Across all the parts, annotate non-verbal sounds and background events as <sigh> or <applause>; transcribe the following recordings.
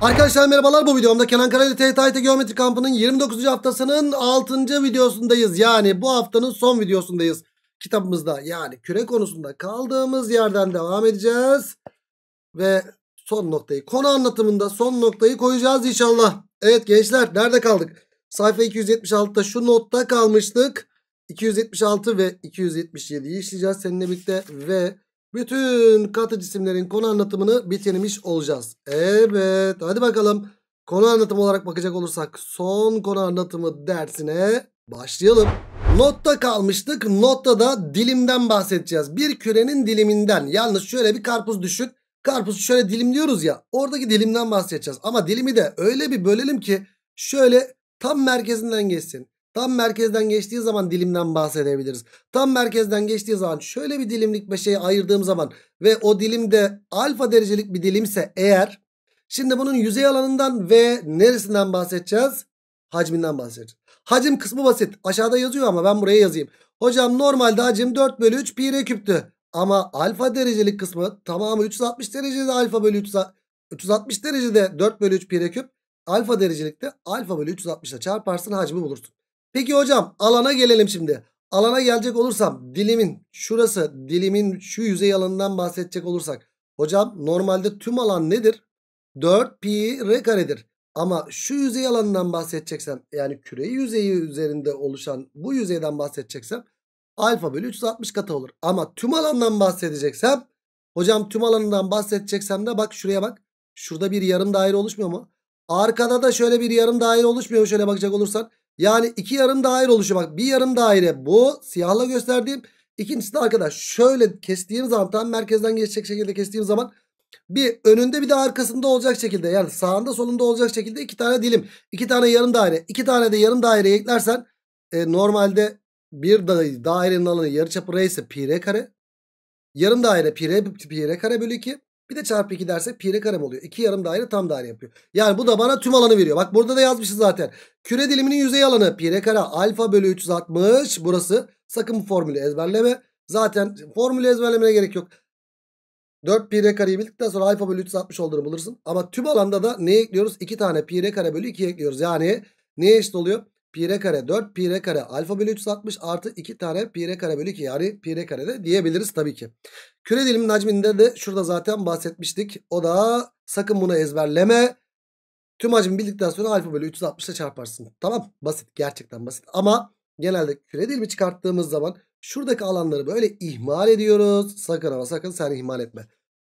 Arkadaşlar merhabalar bu videomda Kenan Karaylı TTIT Geometri Kampı'nın 29. haftasının 6. videosundayız. Yani bu haftanın son videosundayız. Kitabımızda yani küre konusunda kaldığımız yerden devam edeceğiz. Ve son noktayı konu anlatımında son noktayı koyacağız inşallah. Evet gençler nerede kaldık? Sayfa 276'da şu notta kalmıştık. 276 ve 277'yi işleyeceğiz seninle birlikte ve bütün katı cisimlerin konu anlatımını bitirmiş olacağız. Evet hadi bakalım konu anlatımı olarak bakacak olursak son konu anlatımı dersine başlayalım. Notta kalmıştık. Notta da dilimden bahsedeceğiz. Bir kürenin diliminden. Yalnız şöyle bir karpuz düşün. Karpuzu şöyle dilimliyoruz ya. Oradaki dilimden bahsedeceğiz. Ama dilimi de öyle bir bölelim ki şöyle tam merkezinden geçsin. Tam merkezden geçtiği zaman dilimden bahsedebiliriz. Tam merkezden geçtiği zaman şöyle bir dilimlik bir şeyi ayırdığım zaman ve o dilimde alfa derecelik bir dilimse eğer şimdi bunun yüzey alanından ve neresinden bahsedeceğiz? Hacminden bahsedeceğiz. Hacim kısmı basit. Aşağıda yazıyor ama ben buraya yazayım. Hocam normalde hacim 4 bölü 3 pi r küptü. Ama alfa derecelik kısmı tamamı 360 derecede alfa bölü 3 360 derecede 4 bölü 3 pi r küp. Alfa derecelikte alfa bölü 360 ile çarparsın hacmi bulursun. Peki hocam alana gelelim şimdi. Alana gelecek olursam dilimin şurası dilimin şu yüzey alanından bahsedecek olursak. Hocam normalde tüm alan nedir? 4 pi r karedir. Ama şu yüzey alanından bahsedeceksem yani küre yüzeyi üzerinde oluşan bu yüzeyden bahsedeceksem alfa bölü 360 katı olur. Ama tüm alandan bahsedeceksem hocam tüm alanından bahsedeceksem de bak şuraya bak. Şurada bir yarım daire oluşmuyor mu? Arkada da şöyle bir yarım daire oluşmuyor şöyle bakacak olursan. Yani iki yarım daire oluşu. Bak bir yarım daire bu siyahla gösterdiğim. İkincisi de arkadaş şöyle kestiğim zaman tam merkezden geçecek şekilde kestiğim zaman bir önünde bir de arkasında olacak şekilde yani sağında solunda olacak şekilde iki tane dilim. iki tane yarım daire. iki tane de yarım daire eklersen e, normalde bir dairenin alanı yarıçapı R ise pi R kare. Yarım daire pi R, pi R kare bölü 2. Bir de çarpı 2 derse pi ile karem oluyor. 2 yarım daire tam daire yapıyor. Yani bu da bana tüm alanı veriyor. Bak burada da yazmışız zaten. Küre diliminin yüzey alanı pi ile kare alfa bölü 360 burası. Sakın bu formülü ezberleme. Zaten formülü ezberlemene gerek yok. 4 pi r kareyi bildikten sonra alfa bölü 360 olduğunu bulursun. Ama tüm alanda da ne ekliyoruz? 2 tane pi r kare bölü 2 ekliyoruz. Yani neye eşit oluyor? pi kare 4 pi kare alfa bölü 360 artı 2 tane pi kare bölü 2 yani pi kare de diyebiliriz tabii ki. Küre dilimin hacminde de şurada zaten bahsetmiştik. O da sakın bunu ezberleme. Tüm hacmi bildikten sonra alfa bölü 360 ile çarparsın. Tamam basit gerçekten basit ama genelde küre dilimi çıkarttığımız zaman şuradaki alanları böyle ihmal ediyoruz. Sakın ama sakın sen ihmal etme.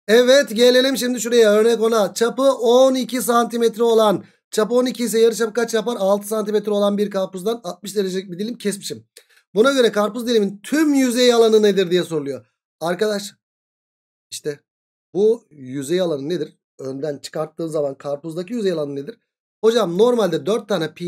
Evet gelelim şimdi şuraya örnek ona. Çapı 12 santimetre olan Çap 12 ise yarı çap kaç yapar? 6 cm olan bir karpuzdan 60 derecelik bir dilim kesmişim. Buna göre karpuz dilimin tüm yüzey alanı nedir diye soruluyor. Arkadaş işte bu yüzey alanı nedir? Önden çıkarttığım zaman karpuzdaki yüzey alanı nedir? Hocam normalde 4 tane pi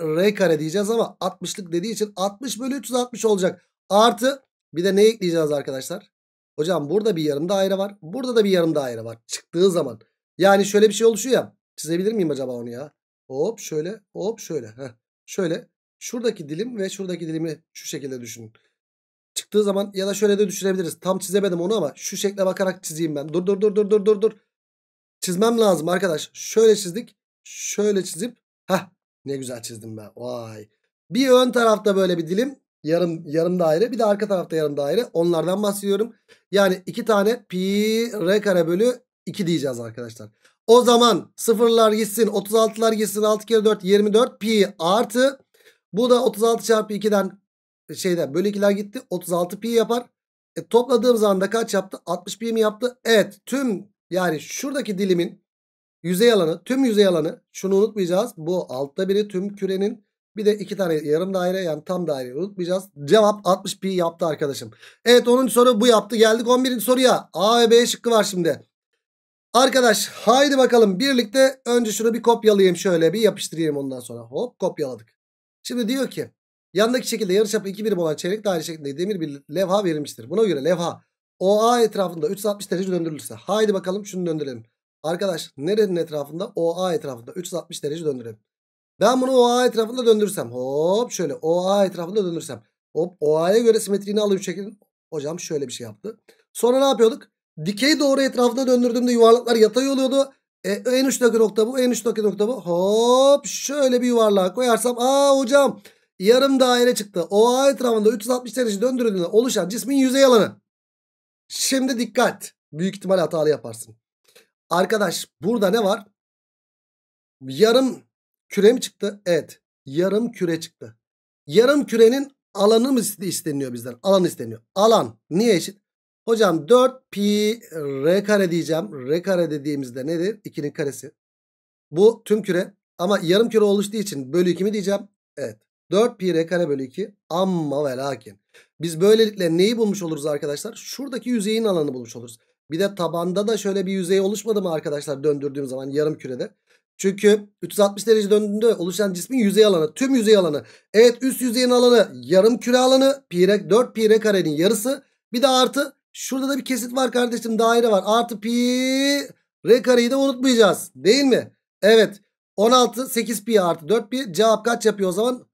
r kare diyeceğiz ama 60'lık dediği için 60 bölü 360 olacak. Artı bir de ne ekleyeceğiz arkadaşlar? Hocam burada bir yarım daire var. Burada da bir yarım daire var. Çıktığı zaman. Yani şöyle bir şey oluşuyor ya. Çizebilir miyim acaba onu ya? Hop şöyle hop şöyle. Heh. Şöyle şuradaki dilim ve şuradaki dilimi şu şekilde düşünün. Çıktığı zaman ya da şöyle de düşünebiliriz. Tam çizemedim onu ama şu şekle bakarak çizeyim ben. Dur dur dur dur dur dur dur. Çizmem lazım arkadaş. Şöyle çizdik. Şöyle çizip. Heh ne güzel çizdim ben. Vay. Bir ön tarafta böyle bir dilim. Yarım yarım daire. Bir de arka tarafta yarım daire. Onlardan bahsediyorum. Yani iki tane pi r kare bölü 2 diyeceğiz arkadaşlar. O zaman sıfırlar gitsin 36'lar gitsin 6 kere 4 24 pi artı bu da 36 çarpı 2'den şeyden bölü 2'ler gitti 36 pi yapar. E, topladığım zaman da kaç yaptı 60 pi mi yaptı? Evet tüm yani şuradaki dilimin yüzey alanı tüm yüzey alanı şunu unutmayacağız. Bu altta biri tüm kürenin bir de iki tane yarım daire yani tam daire unutmayacağız. Cevap 60 pi yaptı arkadaşım. Evet 10. soru bu yaptı. Geldik 11. soruya. A ve B şıkkı var şimdi. Arkadaş haydi bakalım birlikte önce şunu bir kopyalayayım şöyle bir yapıştırayım ondan sonra. Hop kopyaladık. Şimdi diyor ki yandaki şekilde yarıçapı 2 birim olan çeyrek daire şeklinde demir bir levha verilmiştir. Buna göre levha OA etrafında 360 derece döndürülürse. Haydi bakalım şunu döndürelim. Arkadaş nerenin etrafında? OA etrafında 360 derece döndürelim. Ben bunu OA etrafında döndürsem. Hop şöyle OA etrafında döndürsem. Hop OA'ya göre simetriğini alayım şeklin. Hocam şöyle bir şey yaptı. Sonra ne yapıyorduk? Dikey doğru etrafına döndürdüğümde yuvarlaklar yatay oluyordu. E, en uçtaki nokta bu. En uçtaki nokta bu. Hop şöyle bir yuvarlak koyarsam. Aa hocam yarım daire çıktı. O OA etrafında 360 derece döndürüldüğünde oluşan cismin yüzey alanı. Şimdi dikkat. Büyük ihtimal hatalı yaparsın. Arkadaş burada ne var? Yarım küre mi çıktı? Evet. Yarım küre çıktı. Yarım kürenin alanı mı isteniyor bizden? Alan isteniyor. Alan niye eşit? Hocam 4 pi r kare diyeceğim. R kare dediğimizde nedir? 2'nin karesi. Bu tüm küre ama yarım küre oluştuğu için bölü 2 mi diyeceğim? Evet. 4 pi r kare bölü 2 ama ve lakin. Biz böylelikle neyi bulmuş oluruz arkadaşlar? Şuradaki yüzeyin alanı bulmuş oluruz. Bir de tabanda da şöyle bir yüzey oluşmadı mı arkadaşlar döndürdüğüm zaman yarım kürede? Çünkü 360 derece döndüğünde oluşan cismin yüzey alanı, tüm yüzey alanı. Evet üst yüzeyin alanı yarım küre alanı, pi r, 4 pi r karenin yarısı. Bir de artı Şurada da bir kesit var kardeşim. Daire var. Artı pi r kareyi de unutmayacağız. Değil mi? Evet. 16 8 pi artı 4 pi. Cevap kaç yapıyor o zaman?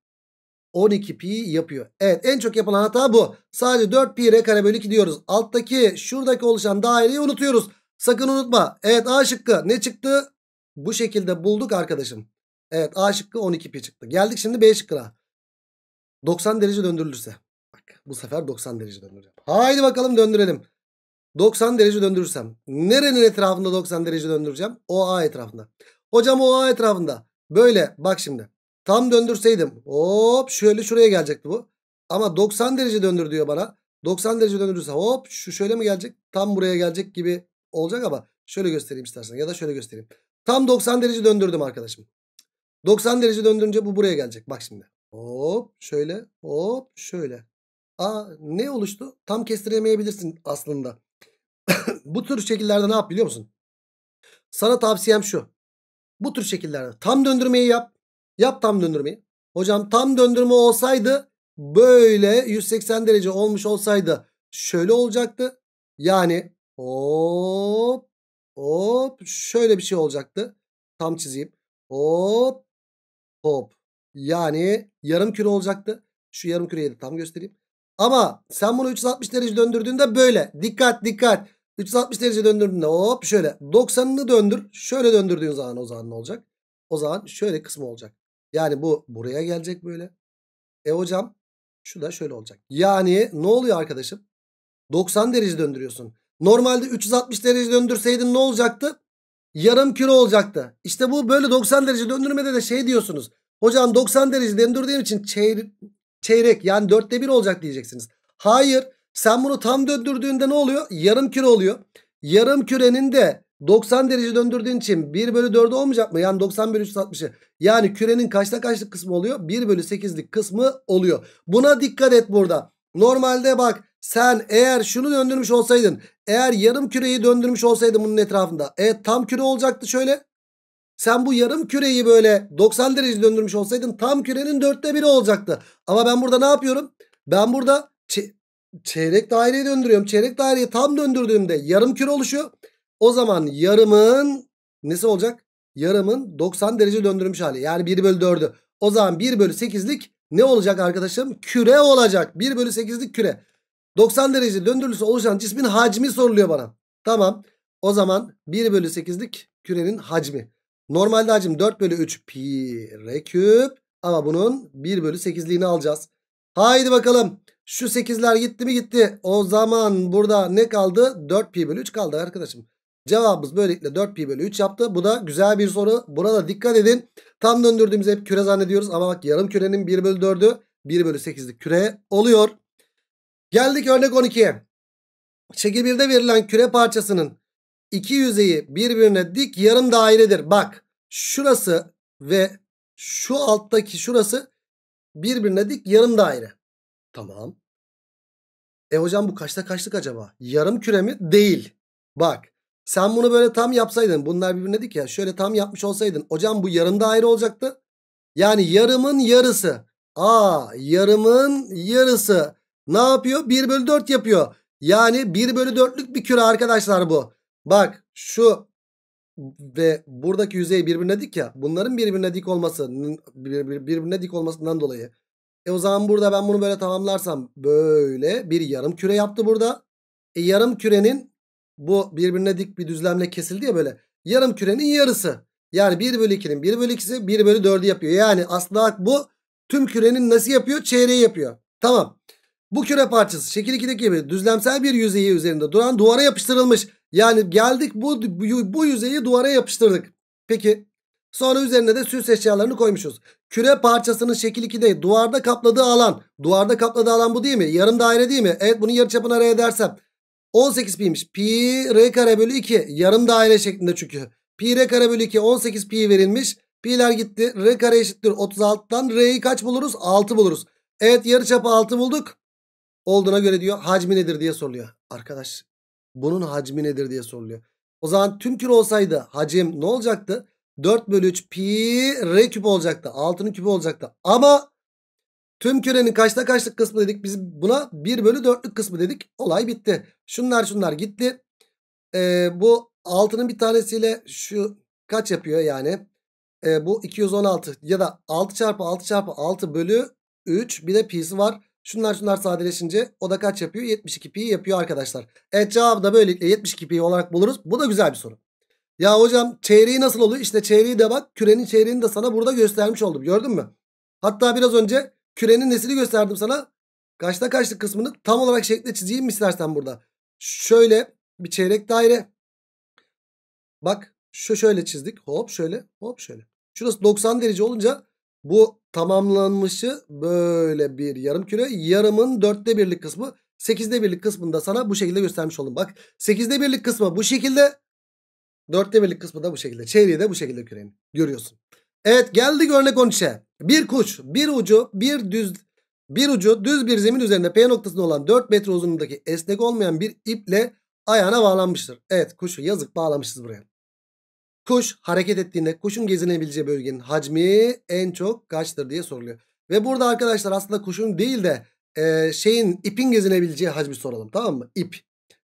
12 pi yapıyor. Evet en çok yapılan hata bu. Sadece 4 pi r kare bölü 2 diyoruz. Alttaki şuradaki oluşan daireyi unutuyoruz. Sakın unutma. Evet A şıkkı ne çıktı? Bu şekilde bulduk arkadaşım. Evet A şıkkı 12 pi çıktı. Geldik şimdi B şıkkına. 90 derece döndürülürse olacak. Bu sefer 90 derece döndüreceğim. Haydi bakalım döndürelim. 90 derece döndürürsem. Nerenin etrafında 90 derece döndüreceğim? OA etrafında. Hocam OA etrafında. Böyle bak şimdi. Tam döndürseydim. Hop şöyle şuraya gelecekti bu. Ama 90 derece döndür diyor bana. 90 derece döndürürse hop şu şöyle mi gelecek? Tam buraya gelecek gibi olacak ama şöyle göstereyim istersen ya da şöyle göstereyim. Tam 90 derece döndürdüm arkadaşım. 90 derece döndürünce bu buraya gelecek. Bak şimdi. Hop şöyle hop şöyle. Aa ne oluştu? Tam kestiremeyebilirsin aslında. <coughs> bu tür şekillerde ne yap biliyor musun? Sana tavsiyem şu. Bu tür şekillerde tam döndürmeyi yap. Yap tam döndürmeyi. Hocam tam döndürme olsaydı böyle 180 derece olmuş olsaydı şöyle olacaktı. Yani hop hop şöyle bir şey olacaktı. Tam çizeyim. Hop hop. Yani yarım küre olacaktı. Şu yarım küreyi de tam göstereyim. Ama sen bunu 360 derece döndürdüğünde böyle. Dikkat dikkat. 360 derece döndürdüğünde hop şöyle. 90'ını döndür. Şöyle döndürdüğün zaman o zaman ne olacak? O zaman şöyle kısmı olacak. Yani bu buraya gelecek böyle. E hocam şu da şöyle olacak. Yani ne oluyor arkadaşım? 90 derece döndürüyorsun. Normalde 360 derece döndürseydin ne olacaktı? Yarım kilo olacaktı. İşte bu böyle 90 derece döndürmede de şey diyorsunuz. Hocam 90 derece döndürdüğün için çeyre, çeyrek yani dörtte bir olacak diyeceksiniz. Hayır sen bunu tam döndürdüğünde ne oluyor? Yarım küre oluyor. Yarım kürenin de 90 derece döndürdüğün için 1 bölü 4'e olmayacak mı? Yani 90 bölü 360'ı. Yani kürenin kaçta kaçlık kısmı oluyor? 1 bölü 8'lik kısmı oluyor. Buna dikkat et burada. Normalde bak sen eğer şunu döndürmüş olsaydın. Eğer yarım küreyi döndürmüş olsaydın bunun etrafında. Evet tam küre olacaktı şöyle. Sen bu yarım küreyi böyle 90 derece döndürmüş olsaydın tam kürenin dörtte biri olacaktı. Ama ben burada ne yapıyorum? Ben burada çeyrek daireyi döndürüyorum. Çeyrek daireyi tam döndürdüğümde yarım küre oluşuyor. O zaman yarımın nesi olacak? Yarımın 90 derece döndürmüş hali. Yani 1 bölü 4'ü. O zaman 1 bölü 8'lik ne olacak arkadaşım? Küre olacak. 1 bölü 8'lik küre. 90 derece döndürülse oluşan cismin hacmi soruluyor bana. Tamam. O zaman 1 bölü 8'lik kürenin hacmi. Normalde hacim 4 bölü 3 pi r küp. Ama bunun 1 bölü 8'liğini alacağız. Haydi bakalım. Şu 8'ler gitti mi gitti. O zaman burada ne kaldı? 4 pi bölü 3 kaldı arkadaşım. Cevabımız böylelikle 4 pi bölü 3 yaptı. Bu da güzel bir soru. Burada dikkat edin. Tam döndürdüğümüz hep küre zannediyoruz. Ama bak yarım kürenin 1 bölü 4'ü 1 bölü 8'lik küre oluyor. Geldik örnek 12'ye. Şekil 1'de verilen küre parçasının iki yüzeyi birbirine dik yarım dairedir. Bak şurası ve şu alttaki şurası birbirine dik yarım daire. Tamam. E hocam bu kaçta kaçlık acaba? Yarım küre mi? Değil. Bak sen bunu böyle tam yapsaydın bunlar birbirine dik ya şöyle tam yapmış olsaydın. Hocam bu yarım daire olacaktı. Yani yarımın yarısı. Aa, yarımın yarısı. Ne yapıyor? 1 bölü 4 yapıyor. Yani 1 bölü 4'lük bir küre arkadaşlar bu. Bak şu ve buradaki yüzey birbirine dik ya. Bunların birbirine dik olması birbirine dik olmasından dolayı. E o zaman burada ben bunu böyle tamamlarsam böyle bir yarım küre yaptı burada. E yarım kürenin bu birbirine dik bir düzlemle kesildi ya böyle. Yarım kürenin yarısı. Yani 1 bölü 2'nin 1 bölü 2'si 1 bölü 4'ü yapıyor. Yani aslında bu tüm kürenin nasıl yapıyor? Çeyreği yapıyor. Tamam. Bu küre parçası şekil 2'deki gibi düzlemsel bir yüzeyi üzerinde duran duvara yapıştırılmış. Yani geldik bu, bu yüzeyi duvara yapıştırdık. Peki sonra üzerine de süs eşyalarını koymuşuz. Küre parçasının şekil 2'de duvarda kapladığı alan. Duvarda kapladığı alan bu değil mi? Yarım daire değil mi? Evet bunun yarıçapını araya edersem. 18 pi'ymiş. Pi r kare bölü 2. Yarım daire şeklinde çünkü. Pi r kare bölü 2 18 pi verilmiş. Pi'ler gitti. R kare eşittir 36'dan r'yi kaç buluruz? 6 buluruz. Evet yarı çapı 6 bulduk. Olduğuna göre diyor hacmi nedir diye soruluyor. Arkadaş bunun hacmi nedir diye soruluyor. O zaman tüm küre olsaydı hacim ne olacaktı? 4 bölü 3 pi r küp olacaktı. 6'nın küpü olacaktı. Ama tüm kürenin kaçta kaçlık kısmı dedik. Biz buna 1 bölü 4'lük kısmı dedik. Olay bitti. Şunlar şunlar gitti. Ee, bu 6'nın bir tanesiyle şu kaç yapıyor yani? Ee, bu 216 ya da 6 çarpı 6 çarpı 6 bölü 3 bir de pi'si var. Şunlar şunlar sadeleşince o da kaç yapıyor? 72 pi yapıyor arkadaşlar. Evet cevabı da böylelikle 72 pi olarak buluruz. Bu da güzel bir soru. Ya hocam çeyreği nasıl oluyor? İşte çeyreği de bak kürenin çeyreğini de sana burada göstermiş oldum. Gördün mü? Hatta biraz önce kürenin nesini gösterdim sana. Kaçta kaçlık kısmını tam olarak şekle çizeyim mi istersen burada. Şöyle bir çeyrek daire. Bak şu şöyle çizdik. Hop şöyle hop şöyle. Şurası 90 derece olunca bu tamamlanmışı böyle bir yarım küre. Yarımın dörtte birlik kısmı. Sekizde birlik kısmını da sana bu şekilde göstermiş oldum. Bak sekizde birlik kısmı bu şekilde. Dörtte birlik kısmı da bu şekilde. Çeyreği de bu şekilde kürenin. Görüyorsun. Evet geldik örnek 13'e. Bir kuş bir ucu bir düz bir ucu düz bir zemin üzerinde P noktasında olan 4 metre uzunluğundaki esnek olmayan bir iple ayağına bağlanmıştır. Evet kuşu yazık bağlamışız buraya. Kuş hareket ettiğinde kuşun gezinebileceği bölgenin hacmi en çok kaçtır diye soruluyor. Ve burada arkadaşlar aslında kuşun değil de e, şeyin ipin gezinebileceği hacmi soralım tamam mı? İp.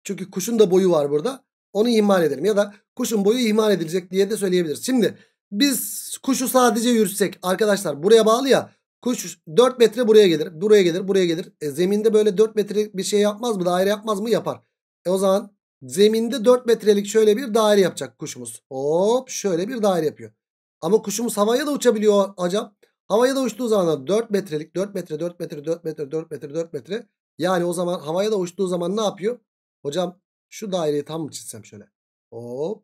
Çünkü kuşun da boyu var burada. Onu ihmal edelim ya da kuşun boyu ihmal edilecek diye de söyleyebiliriz. Şimdi biz kuşu sadece yürütsek arkadaşlar buraya bağlı ya kuş 4 metre buraya gelir buraya gelir buraya gelir. E, zeminde böyle 4 metre bir şey yapmaz mı daire yapmaz mı yapar. E o zaman Zeminde 4 metrelik şöyle bir daire yapacak kuşumuz. Hop şöyle bir daire yapıyor. Ama kuşumuz havaya da uçabiliyor hocam. Havaya da uçtuğu zaman da 4 metrelik 4 metre 4 metre 4 metre 4 metre 4 metre. Yani o zaman havaya da uçtuğu zaman ne yapıyor? Hocam şu daireyi tam mı çizsem şöyle? Hop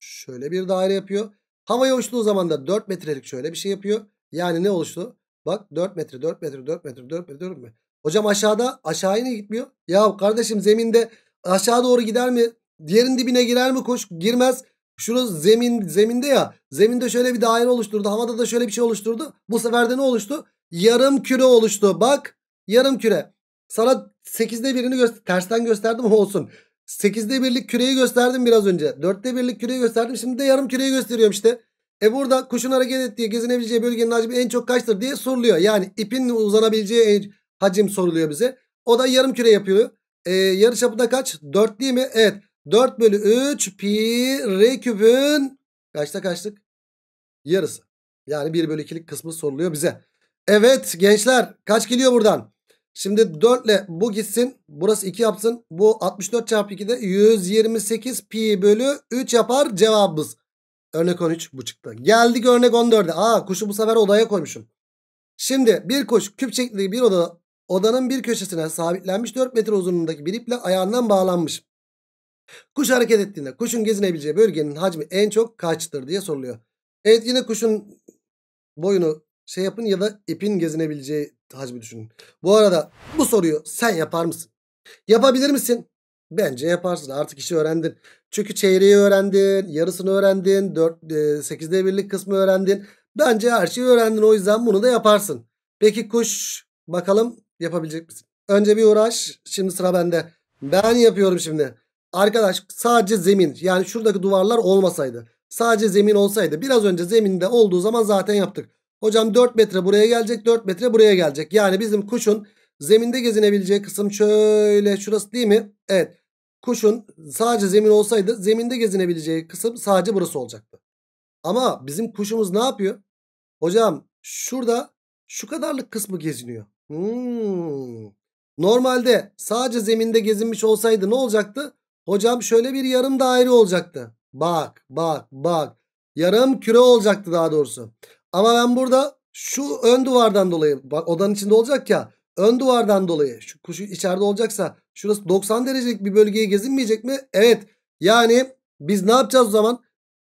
şöyle bir daire yapıyor. Havaya uçtuğu zaman da 4 metrelik şöyle bir şey yapıyor. Yani ne oluştu? Bak 4 metre 4 metre 4 metre 4 metre 4 metre. Hocam aşağıda aşağıya niye gitmiyor? Ya kardeşim zeminde aşağı doğru gider mi? Diğerin dibine girer mi kuş? Girmez. Şurası zemin zeminde ya. Zeminde şöyle bir daire oluşturdu. Havada da şöyle bir şey oluşturdu. Bu sefer de ne oluştu? Yarım küre oluştu. Bak yarım küre. Sana 8'de birini göster tersten gösterdim olsun. 8'de birlik küreyi gösterdim biraz önce. 4'te birlik küreyi gösterdim. Şimdi de yarım küreyi gösteriyorum işte. E burada kuşun hareket ettiği gezinebileceği bölgenin hacmi en çok kaçtır diye soruluyor. Yani ipin uzanabileceği hacim soruluyor bize. O da yarım küre yapıyor e, yarı çapı da kaç? 4 değil mi? Evet. 4 bölü 3 pi r küpün kaçta kaçtık? Yarısı. Yani 1 bölü 2'lik kısmı soruluyor bize. Evet gençler kaç geliyor buradan? Şimdi 4 ile bu gitsin. Burası 2 yapsın. Bu 64 çarpı 2'de 128 pi bölü 3 yapar cevabımız. Örnek 13 bu çıktı. Geldik örnek 14'e. Aa kuşu bu sefer odaya koymuşum. Şimdi bir kuş küp şeklinde bir odada odanın bir köşesine sabitlenmiş 4 metre uzunluğundaki bir iple ayağından bağlanmış. Kuş hareket ettiğinde kuşun gezinebileceği bölgenin hacmi en çok kaçtır diye soruluyor. Evet yine kuşun boyunu şey yapın ya da ipin gezinebileceği hacmi düşünün. Bu arada bu soruyu sen yapar mısın? Yapabilir misin? Bence yaparsın. Artık işi öğrendin. Çünkü çeyreği öğrendin, yarısını öğrendin, 4 8'de e, birlik kısmı öğrendin. Bence her şeyi öğrendin. O yüzden bunu da yaparsın. Peki kuş bakalım yapabilecek misin? Önce bir uğraş. Şimdi sıra bende. Ben yapıyorum şimdi. Arkadaş sadece zemin. Yani şuradaki duvarlar olmasaydı. Sadece zemin olsaydı. Biraz önce zeminde olduğu zaman zaten yaptık. Hocam 4 metre buraya gelecek. 4 metre buraya gelecek. Yani bizim kuşun zeminde gezinebileceği kısım şöyle şurası değil mi? Evet. Kuşun sadece zemin olsaydı zeminde gezinebileceği kısım sadece burası olacaktı. Ama bizim kuşumuz ne yapıyor? Hocam şurada şu kadarlık kısmı geziniyor. Hmm. Normalde sadece zeminde gezinmiş olsaydı ne olacaktı? Hocam şöyle bir yarım daire olacaktı. Bak bak bak. Yarım küre olacaktı daha doğrusu. Ama ben burada şu ön duvardan dolayı bak odanın içinde olacak ya. Ön duvardan dolayı şu kuşu içeride olacaksa şurası 90 derecelik bir bölgeye gezinmeyecek mi? Evet. Yani biz ne yapacağız o zaman?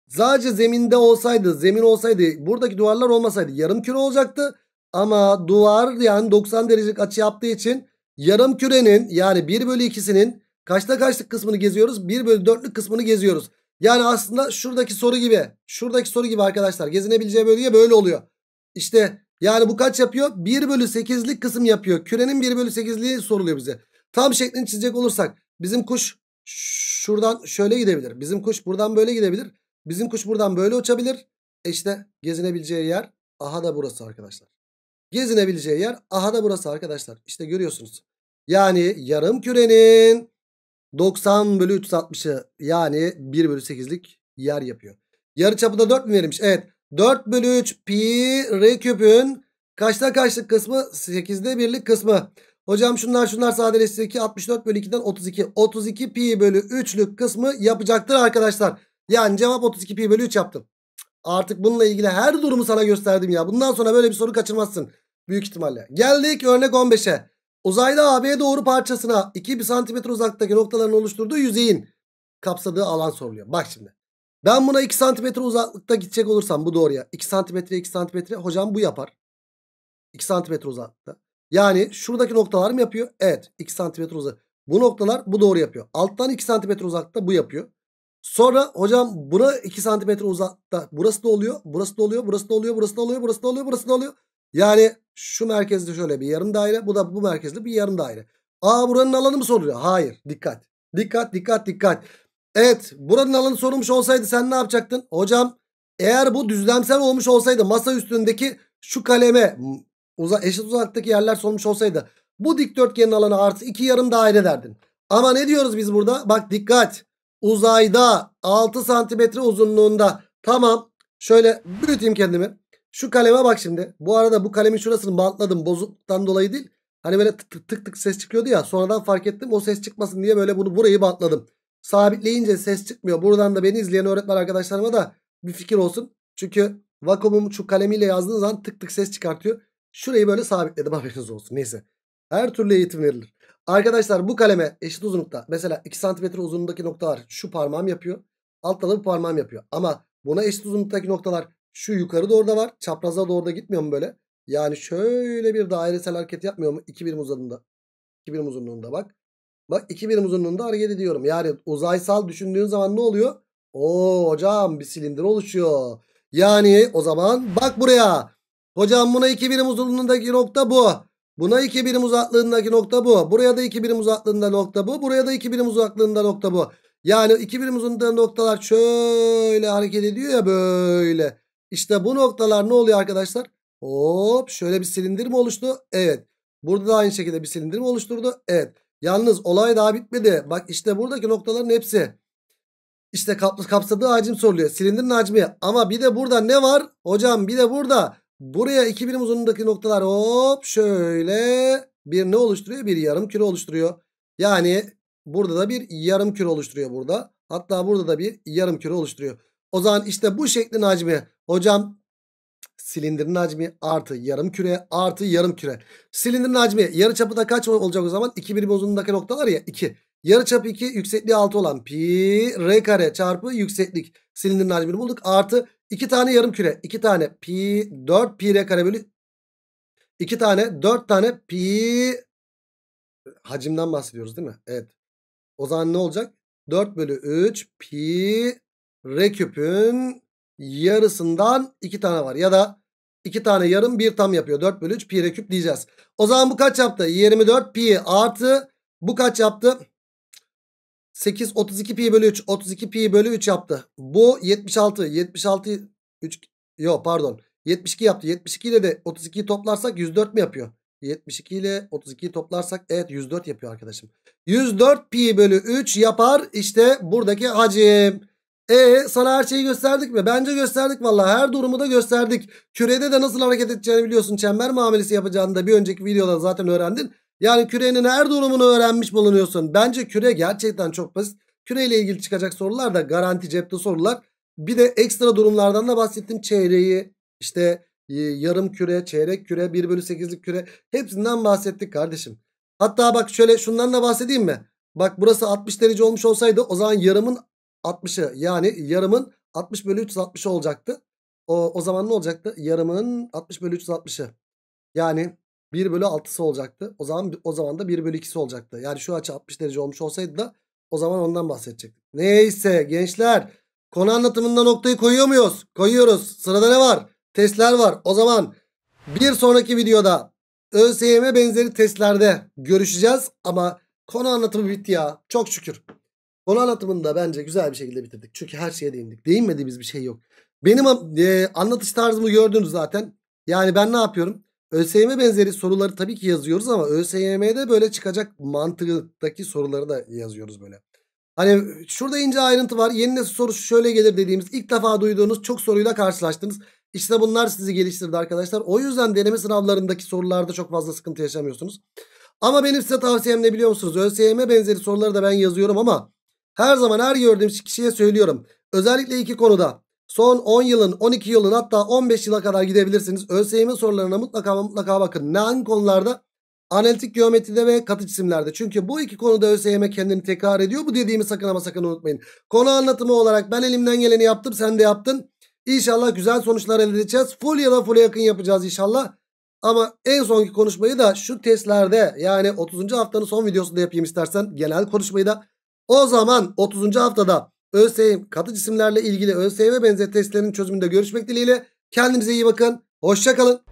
Sadece zeminde olsaydı, zemin olsaydı, buradaki duvarlar olmasaydı yarım küre olacaktı. Ama duvar yani 90 derecelik açı yaptığı için yarım kürenin yani 1 bölü 2'sinin kaçta kaçlık kısmını geziyoruz? 1 bölü 4'lük kısmını geziyoruz. Yani aslında şuradaki soru gibi. Şuradaki soru gibi arkadaşlar. Gezinebileceği bölge böyle oluyor. İşte yani bu kaç yapıyor? 1 bölü 8'lik kısım yapıyor. Kürenin 1 bölü 8'liği soruluyor bize. Tam şeklini çizecek olursak bizim kuş şuradan şöyle gidebilir. Bizim kuş buradan böyle gidebilir. Bizim kuş buradan böyle uçabilir. E işte gezinebileceği yer aha da burası arkadaşlar gezinebileceği yer aha da burası arkadaşlar. İşte görüyorsunuz. Yani yarım kürenin 90 bölü 360'ı yani 1 bölü 8'lik yer yapıyor. Yarı çapı da 4 mü verilmiş? Evet. 4 bölü 3 pi r küpün kaçta kaçlık kısmı? 8'de birlik kısmı. Hocam şunlar şunlar sadeleştirir ki 64 bölü 2'den 32. 32 pi bölü 3'lük kısmı yapacaktır arkadaşlar. Yani cevap 32 pi bölü 3 yaptım. Artık bununla ilgili her durumu sana gösterdim ya. Bundan sonra böyle bir soru kaçırmazsın. Büyük ihtimalle. Geldik örnek 15'e. Uzayda AB'ye doğru parçasına 2 santimetre uzaktaki noktaların oluşturduğu yüzeyin kapsadığı alan soruluyor. Bak şimdi. Ben buna 2 santimetre uzaklıkta gidecek olursam bu doğruya. 2 santimetre 2 santimetre hocam bu yapar. 2 santimetre uzaklıkta. Yani şuradaki noktalar mı yapıyor? Evet 2 santimetre uzak. Bu noktalar bu doğru yapıyor. Alttan 2 santimetre uzakta bu yapıyor. Sonra hocam buna 2 santimetre uzakta burası da oluyor. Burası da oluyor. Burası da oluyor. Burası da oluyor. Burası da oluyor. Burası da oluyor. Burası da oluyor. Yani şu merkezde şöyle bir yarım daire. Bu da bu merkezde bir yarım daire. Aa buranın alanı mı soruluyor? Hayır. Dikkat. Dikkat dikkat dikkat. Evet buranın alanı sorulmuş olsaydı sen ne yapacaktın? Hocam eğer bu düzlemsel olmuş olsaydı masa üstündeki şu kaleme uza eşit uzaktaki yerler sorulmuş olsaydı bu dikdörtgenin alanı artı iki yarım daire derdin. Ama ne diyoruz biz burada? Bak dikkat. Uzayda 6 santimetre uzunluğunda. Tamam. Şöyle büyüteyim kendimi. Şu kaleme bak şimdi. Bu arada bu kalemin şurasını bantladım. bozuktan dolayı değil. Hani böyle tık tık tık ses çıkıyordu ya. Sonradan fark ettim. O ses çıkmasın diye böyle bunu burayı bantladım. Sabitleyince ses çıkmıyor. Buradan da beni izleyen öğretmen arkadaşlarıma da bir fikir olsun. Çünkü vakumum şu kalemiyle yazdığınız zaman tık tık ses çıkartıyor. Şurayı böyle sabitledim <laughs> haberiniz olsun. Neyse. Her türlü eğitim verilir. Arkadaşlar bu kaleme eşit uzunlukta mesela 2 cm uzunluğundaki noktalar şu parmağım yapıyor. Altta da bu parmağım yapıyor. Ama buna eşit uzunluktaki noktalar şu yukarı doğru da var. Çapraza doğru da gitmiyor mu böyle? Yani şöyle bir dairesel hareket yapmıyor mu? 2 birim uzunluğunda. 2 birim uzunluğunda bak. Bak 2 birim uzunluğunda hareket ediyorum. Yani uzaysal düşündüğün zaman ne oluyor? Oo hocam bir silindir oluşuyor. Yani o zaman bak buraya. Hocam buna 2 birim uzunluğundaki nokta bu. Buna 2 birim uzaklığındaki nokta bu. Buraya da 2 birim uzaklığında nokta bu. Buraya da 2 birim uzaklığında nokta bu. Yani 2 birim uzunluğunda noktalar şöyle hareket ediyor ya böyle. İşte bu noktalar ne oluyor arkadaşlar? Hop şöyle bir silindir mi oluştu? Evet. Burada da aynı şekilde bir silindir mi oluşturdu? Evet. Yalnız olay daha bitmedi. Bak işte buradaki noktaların hepsi. İşte kapsadığı hacim soruluyor. Silindirin hacmi. Ama bir de burada ne var? Hocam bir de burada. Buraya 2 birim uzunluğundaki noktalar hop şöyle bir ne oluşturuyor? Bir yarım küre oluşturuyor. Yani burada da bir yarım küre oluşturuyor burada. Hatta burada da bir yarım küre oluşturuyor. O zaman işte bu şeklin hacmi hocam silindirin hacmi artı yarım küre artı yarım küre. Silindirin hacmi yarı çapı da kaç olacak o zaman? 2 birim uzunluğundaki noktalar ya 2. Yarı çapı 2 yüksekliği 6 olan pi r kare çarpı yükseklik silindirin hacmini bulduk. Artı 2 tane yarım küre 2 tane pi 4 pi r kare bölü 2 tane 4 tane pi hacimden bahsediyoruz değil mi? Evet. O zaman ne olacak? 4 bölü 3 pi R küpün yarısından 2 tane var. Ya da 2 tane yarım bir tam yapıyor. 4 bölü 3 pi R küp diyeceğiz. O zaman bu kaç yaptı? 24 pi artı bu kaç yaptı? 8 32 pi bölü 3 32 pi bölü 3 yaptı. Bu 76 76 3 yok pardon 72 yaptı. 72 ile de 32'yi toplarsak 104 mi yapıyor? 72 ile 32'yi toplarsak evet 104 yapıyor arkadaşım. 104 pi bölü 3 yapar işte buradaki hacim. E sana her şeyi gösterdik mi? Bence gösterdik valla. Her durumu da gösterdik. Kürede de nasıl hareket edeceğini biliyorsun. Çember muamelesi yapacağını da bir önceki videoda zaten öğrendin. Yani kürenin her durumunu öğrenmiş bulunuyorsun. Bence küre gerçekten çok basit. Küreyle ilgili çıkacak sorular da garanti cepte sorular. Bir de ekstra durumlardan da bahsettim. Çeyreği işte e, yarım küre, çeyrek küre, 1 bölü 8'lik küre hepsinden bahsettik kardeşim. Hatta bak şöyle şundan da bahsedeyim mi? Bak burası 60 derece olmuş olsaydı o zaman yarımın 60'ı yani yarımın 60 bölü 360'ı olacaktı. O, o zaman ne olacaktı? Yarımın 60 bölü 360'ı. Yani 1 bölü 6'sı olacaktı. O zaman o zaman da 1 bölü 2'si olacaktı. Yani şu açı 60 derece olmuş olsaydı da o zaman ondan bahsedecektik. Neyse gençler konu anlatımında noktayı koyuyor muyuz? Koyuyoruz. Sırada ne var? Testler var. O zaman bir sonraki videoda ÖSYM benzeri testlerde görüşeceğiz. Ama konu anlatımı bitti ya. Çok şükür. Konu anlatımını da bence güzel bir şekilde bitirdik. Çünkü her şeye değindik. Değinmediğimiz bir şey yok. Benim e, anlatış tarzımı gördünüz zaten. Yani ben ne yapıyorum? ÖSYM benzeri soruları tabii ki yazıyoruz ama ÖSYM'de böyle çıkacak mantıktaki soruları da yazıyoruz böyle. Hani şurada ince ayrıntı var. Yeni nasıl soru şöyle gelir dediğimiz ilk defa duyduğunuz çok soruyla karşılaştınız. İşte bunlar sizi geliştirdi arkadaşlar. O yüzden deneme sınavlarındaki sorularda çok fazla sıkıntı yaşamıyorsunuz. Ama benim size tavsiyem ne biliyor musunuz? ÖSYM benzeri soruları da ben yazıyorum ama her zaman her gördüğüm kişiye söylüyorum. Özellikle iki konuda. Son 10 yılın 12 yılın hatta 15 yıla kadar gidebilirsiniz. ÖSYM sorularına mutlaka mutlaka bakın. Ne hangi konularda? Analitik geometride ve katı cisimlerde. Çünkü bu iki konuda ÖSYM kendini tekrar ediyor. Bu dediğimi sakın ama sakın unutmayın. Konu anlatımı olarak ben elimden geleni yaptım sen de yaptın. İnşallah güzel sonuçlar elde edeceğiz. Full ya da full yakın yapacağız inşallah. Ama en sonki konuşmayı da şu testlerde yani 30. haftanın son videosunda yapayım istersen. Genel konuşmayı da o zaman 30. haftada ÖSYM katı cisimlerle ilgili ÖSYM benzeri testlerin çözümünde görüşmek dileğiyle. Kendinize iyi bakın. Hoşçakalın.